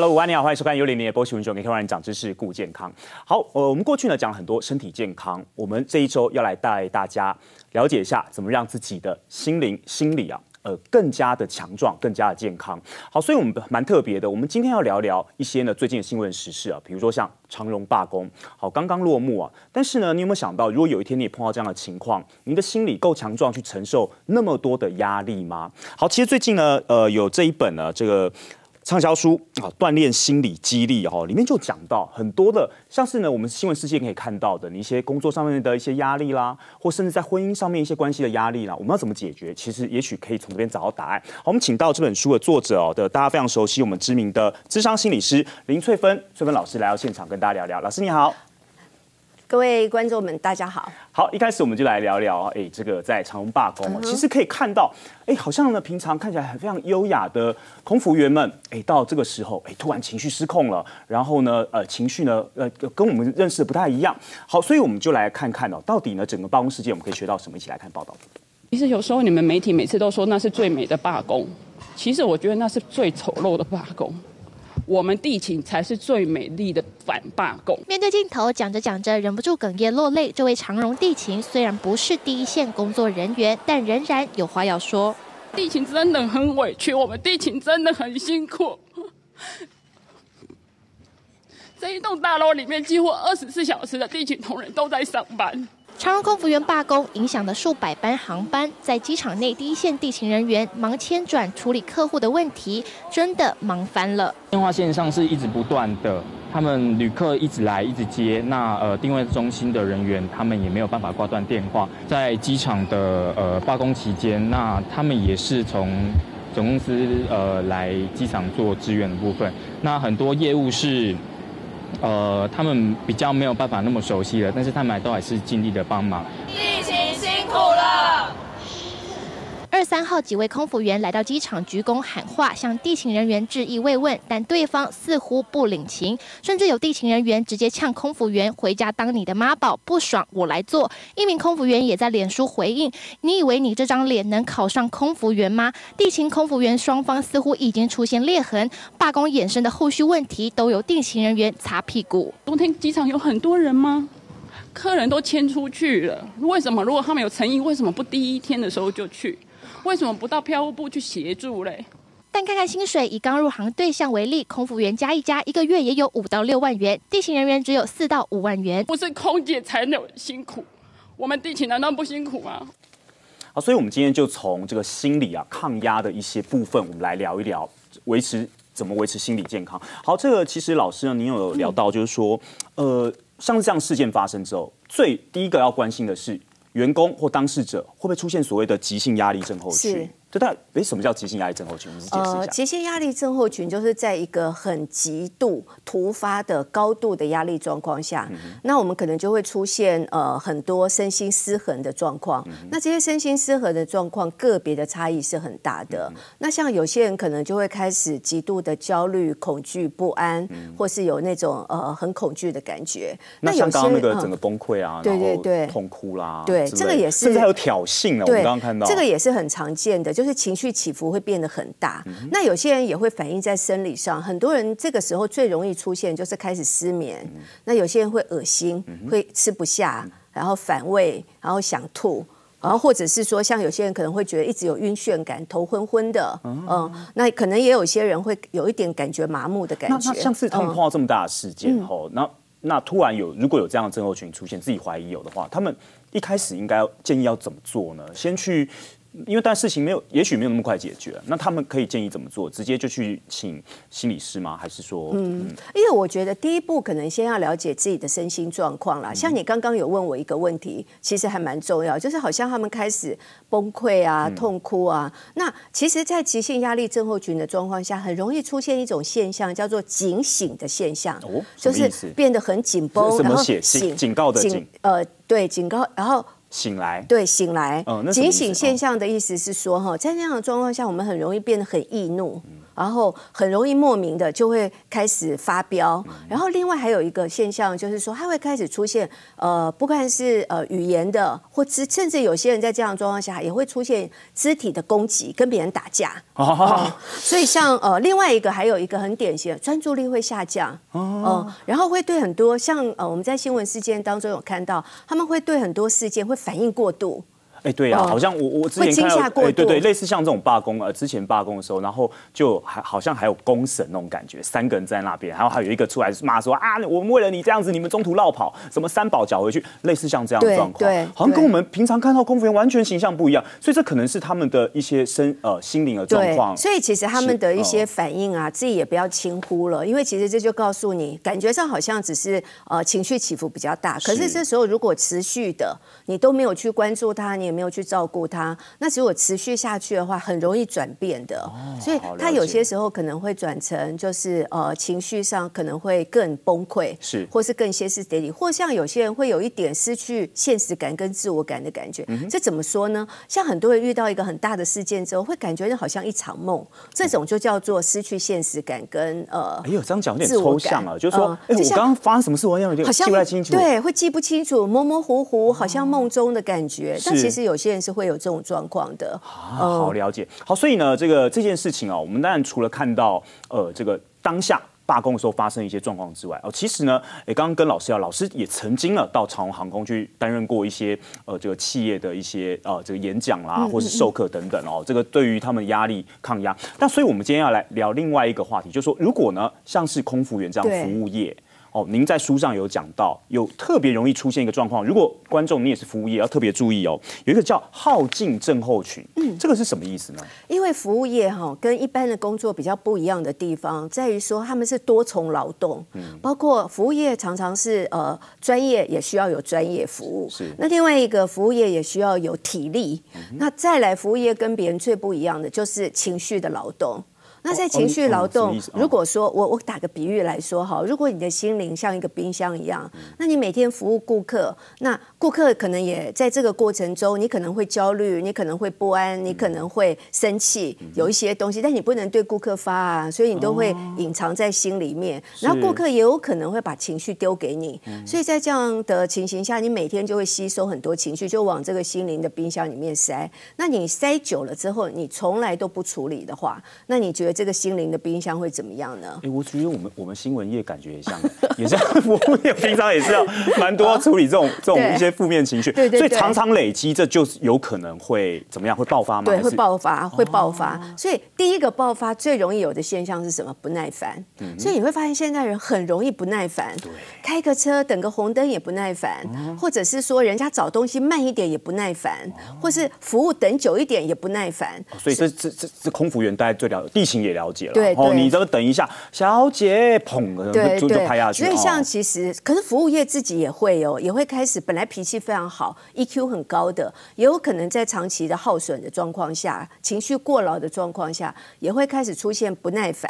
Hello，五家你好，欢迎收看《有你你的波士文》，准备给客人讲知识、顾健康。好，呃，我们过去呢讲很多身体健康，我们这一周要来带大家了解一下，怎么让自己的心灵、心理啊，呃，更加的强壮，更加的健康。好，所以我们蛮特别的，我们今天要聊聊一些呢最近的新闻时事啊，比如说像长荣罢工，好，刚刚落幕啊，但是呢，你有没有想到，如果有一天你也碰到这样的情况，你的心理够强壮去承受那么多的压力吗？好，其实最近呢，呃，有这一本呢，这个。畅销书啊，锻炼心理激励哦，里面就讲到很多的，像是呢，我们新闻世界可以看到的，你一些工作上面的一些压力啦，或甚至在婚姻上面一些关系的压力啦，我们要怎么解决？其实也许可以从这边找到答案。好，我们请到这本书的作者哦的，大家非常熟悉，我们知名的智商心理师林翠芬，翠芬老师来到现场跟大家聊聊。老师你好。各位观众们，大家好。好，一开始我们就来聊聊，哎，这个在长隆罢工，其实可以看到，哎，好像呢，平常看起来很非常优雅的空服员们，哎，到这个时候，哎，突然情绪失控了，然后呢，呃，情绪呢，呃，跟我们认识的不太一样。好，所以我们就来看看哦，到底呢，整个罢工事件我们可以学到什么？一起来看报道。其实有时候你们媒体每次都说那是最美的罢工，其实我觉得那是最丑陋的罢工。我们地勤才是最美丽的反罢工。面对镜头，讲着讲着，忍不住哽咽落泪。这位长荣地勤虽然不是第一线工作人员，但仍然有话要说。地勤真的很委屈，我们地勤真的很辛苦。这一栋大楼里面，几乎二十四小时的地勤同仁都在上班。长荣空服员罢工，影响了数百班航班。在机场内，第一线地勤人员忙迁转、处理客户的问题，真的忙翻了。电话线上是一直不断的，他们旅客一直来，一直接。那呃，定位中心的人员他们也没有办法挂断电话。在机场的呃罢工期间，那他们也是从总公司呃来机场做支援的部分。那很多业务是。呃，他们比较没有办法那么熟悉了，但是他们都还是尽力的帮忙。三号几位空服员来到机场鞠躬喊话，向地勤人员致意慰问，但对方似乎不领情，甚至有地勤人员直接呛空服员：“回家当你的妈宝，不爽我来做。”一名空服员也在脸书回应：“你以为你这张脸能考上空服员吗？”地勤空服员双方似乎已经出现裂痕，罢工衍生的后续问题都由地勤人员擦屁股。昨天机场有很多人吗？客人都迁出去了，为什么？如果他们有诚意，为什么不第一天的时候就去？为什么不到票务部去协助嘞？但看看薪水，以刚入行对象为例，空服员加一加，一个月也有五到六万元；地勤人员只有四到五万元。不是空姐才有辛苦，我们地勤难道不辛苦吗？好，所以我们今天就从这个心理啊、抗压的一些部分，我们来聊一聊维持怎么维持心理健康。好，这个其实老师呢，您有聊到，就是说，呃，像这样事件发生之后，最第一个要关心的是。员工或当事者会不会出现所谓的急性压力症候群？但为什么叫急性压力症候群？呃，急性压力症候群就是在一个很极度突发的、高度的压力状况下，那我们可能就会出现呃很多身心失衡的状况。那这些身心失衡的状况，个别的差异是很大的。那像有些人可能就会开始极度的焦虑、恐惧、不安，或是有那种呃很恐惧的感觉。那刚刚那个整个崩溃啊，对对对，痛哭啦，对，这个也是，甚至还有挑衅呢。我们刚刚看到这个也是很常见的，就是。情绪起伏会变得很大，那有些人也会反映在生理上。很多人这个时候最容易出现就是开始失眠，那有些人会恶心，会吃不下，然后反胃，然后想吐，然后或者是说，像有些人可能会觉得一直有晕眩感，头昏昏的。嗯，那可能也有些人会有一点感觉麻木的感觉。那那像是他们碰到这么大的事件后，那那突然有如果有这样的症候群出现，自己怀疑有的话，他们一开始应该建议要怎么做呢？先去。因为但事情没有，也许没有那么快解决。那他们可以建议怎么做？直接就去请心理师吗？还是说……嗯，因为我觉得第一步可能先要了解自己的身心状况啦。像你刚刚有问我一个问题，其实还蛮重要，就是好像他们开始崩溃啊、痛哭啊。那其实，在急性压力症候群的状况下，很容易出现一种现象，叫做警醒的现象，就是变得很紧绷，什么警警告的警。呃，对，警告，然后。醒来，对，醒来。警醒现象的意思是说，哈，在那样的状况下，我们很容易变得很易怒。然后很容易莫名的就会开始发飙，然后另外还有一个现象就是说，他会开始出现呃，不管是呃语言的，或肢，甚至有些人在这样状况下也会出现肢体的攻击，跟别人打架。哦，所以像呃另外一个还有一个很典型，专注力会下降。哦，然后会对很多像呃我们在新闻事件当中有看到，他们会对很多事件会反应过度。哎，对呀，好像我我之前看到，对对，类似像这种罢工啊，之前罢工的时候，然后就还好像还有公审那种感觉，三个人在那边，然后还有一个出来骂说啊，我们为了你这样子，你们中途绕跑，什么三宝脚回去，类似像这样的状况，对，好像跟我们平常看到公务员完全形象不一样，所以这可能是他们的一些身呃心灵的状况。所以其实他们的一些反应啊，自己也不要轻忽了，因为其实这就告诉你，感觉上好像只是呃情绪起伏比较大，可是这时候如果持续的，你都没有去关注他，你。也没有去照顾他，那如果持续下去的话，很容易转变的。所以，他有些时候可能会转成，就是呃，情绪上可能会更崩溃，是，或是更歇斯底里，或像有些人会有一点失去现实感跟自我感的感觉。这怎么说呢？像很多人遇到一个很大的事件之后，会感觉就好像一场梦，这种就叫做失去现实感跟呃，哎呦，这样讲有点抽象啊，就是说，哎、我刚刚发生什么事，我好像就记不太清楚，对，会记不清楚，模模糊糊，好像梦中的感觉，但其实。是有些人是会有这种状况的，好了解。好，所以呢，这个这件事情啊，我们当然除了看到呃这个当下罢工的时候发生一些状况之外，哦，其实呢，哎，刚刚跟老师啊，老师也曾经呢到长荣航空去担任过一些呃这个企业的一些呃这个演讲啦，或是授课等等哦。这个对于他们压力抗压。那所以我们今天要来聊另外一个话题，就是说如果呢像是空服员这样服务业。哦，您在书上有讲到，有特别容易出现一个状况，如果观众你也是服务业，要特别注意哦。有一个叫耗尽症候群，嗯，这个是什么意思呢？因为服务业哈，跟一般的工作比较不一样的地方，在于说他们是多重劳动，嗯，包括服务业常常是呃专业也需要有专业服务，是。那另外一个服务业也需要有体力，那再来服务业跟别人最不一样的就是情绪的劳动。那在情绪劳动，如果说我我打个比喻来说，哈，如果你的心灵像一个冰箱一样，那你每天服务顾客，那。顾客可能也在这个过程中，你可能会焦虑，你可能会不安，你可能会生气，有一些东西，但你不能对顾客发，所以你都会隐藏在心里面。然后顾客也有可能会把情绪丢给你，所以在这样的情形下，你每天就会吸收很多情绪，就往这个心灵的冰箱里面塞。那你塞久了之后，你从来都不处理的话，那你觉得这个心灵的冰箱会怎么样呢？哎，我觉得我们我们新闻业感觉也像，也像 我们也平常也是要蛮多处理这种这种一些。负面情绪，所以常常累积，这就有可能会怎么样？会爆发吗？对，会爆发，会爆发。所以第一个爆发最容易有的现象是什么？不耐烦。所以你会发现现在人很容易不耐烦，开个车等个红灯也不耐烦，或者是说人家找东西慢一点也不耐烦，或是服务等久一点也不耐烦。所以这这这这空服员大家最了，地形也了解了。对对。哦，你这个等一下，小姐捧，对对对，排下去。所以像其实，可是服务业自己也会有，也会开始本来平。脾气非常好，EQ 很高的，也有可能在长期的耗损的状况下，情绪过劳的状况下，也会开始出现不耐烦。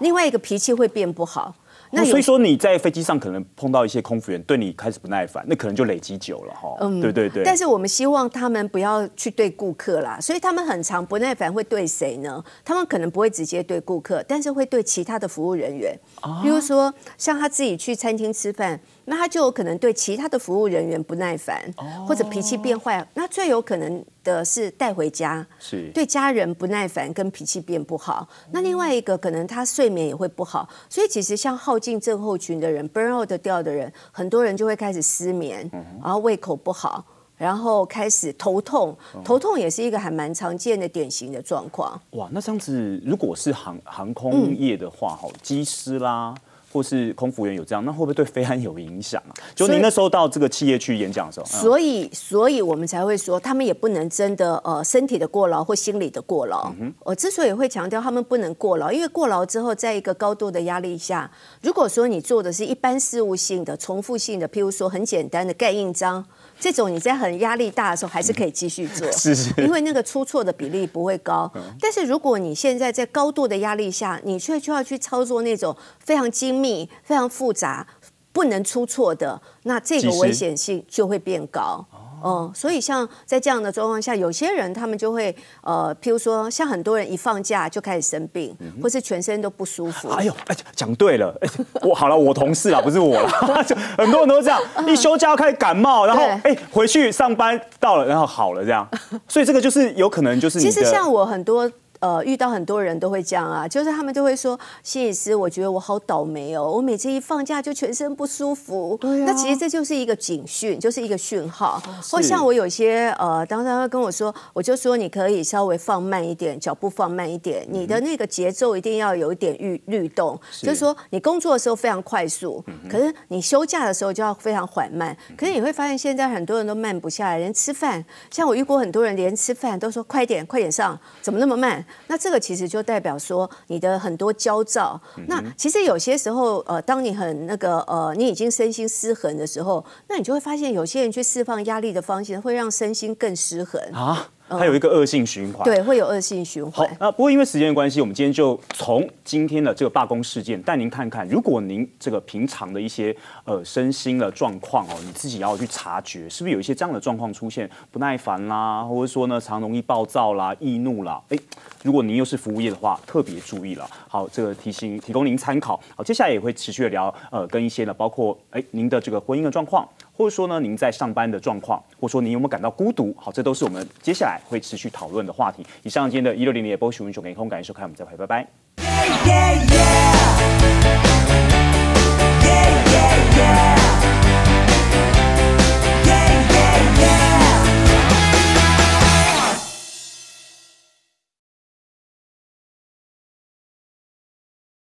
另外一个脾气会变不好。那所以说你在飞机上可能碰到一些空服员对你开始不耐烦，那可能就累积久了哈。嗯，对对对。但是我们希望他们不要去对顾客啦，所以他们很长不耐烦会对谁呢？他们可能不会直接对顾客，但是会对其他的服务人员，比如说像他自己去餐厅吃饭。那他就有可能对其他的服务人员不耐烦，或者脾气变坏。那最有可能的是带回家，对家人不耐烦跟脾气变不好。那另外一个可能，他睡眠也会不好。所以其实像耗尽症候群的人，burnout 掉的人，很多人就会开始失眠，然后胃口不好，然后开始头痛。头痛也是一个还蛮常见的典型的状况。哇，那这样子，如果是航航空业的话，哈，机师啦。或是空服员有这样，那会不会对飞安有影响啊？就您那时候到这个企业去演讲的时候，所以，所以我们才会说，他们也不能真的呃身体的过劳或心理的过劳。我之所以会强调他们不能过劳，因为过劳之后，在一个高度的压力下，如果说你做的是一般事务性的、重复性的，譬如说很简单的盖印章，这种你在很压力大的时候还是可以继续做，是是，因为那个出错的比例不会高。但是如果你现在在高度的压力下，你却就要去操作那种非常精。密非常复杂，不能出错的，那这个危险性就会变高。哦，所以像在这样的状况下，有些人他们就会呃，譬如说像很多人一放假就开始生病，或是全身都不舒服。哎呦，哎，讲对了，我好了，我同事啦，不是我了。很多人都这样，一休假开始感冒，然后哎回去上班到了，然后好了这样。所以这个就是有可能，就是其实像我很多。呃，遇到很多人都会这样啊，就是他们就会说，心理师，我觉得我好倒霉哦，我每次一放假就全身不舒服。啊。那其实这就是一个警讯，就是一个讯号。或像我有些呃，当时他跟我说，我就说你可以稍微放慢一点脚步，放慢一点，你的那个节奏一定要有一点律律动。是。就是说，你工作的时候非常快速，可是你休假的时候就要非常缓慢。可是你会发现，现在很多人都慢不下来，连吃饭。像我遇过很多人，连吃饭都说快点，快点上，怎么那么慢？那这个其实就代表说，你的很多焦躁。那其实有些时候，呃，当你很那个，呃，你已经身心失衡的时候，那你就会发现，有些人去释放压力的方式，会让身心更失衡啊。它有一个恶性循环，对，会有恶性循环。好，那不过因为时间的关系，我们今天就从今天的这个罢工事件带您看看，如果您这个平常的一些呃身心的状况哦，你自己要去察觉，是不是有一些这样的状况出现，不耐烦啦，或者说呢常容易暴躁啦、易怒啦，哎，如果您又是服务业的话，特别注意了。好，这个提醒提供您参考。好，接下来也会持续的聊呃跟一些呢，包括哎您的这个婚姻的状况。或者说呢，您在上班的状况，或者说您有没有感到孤独？好，这都是我们接下来会持续讨论的话题。以上，今天的一六零零波许文雄给空收看，我们再会，拜拜。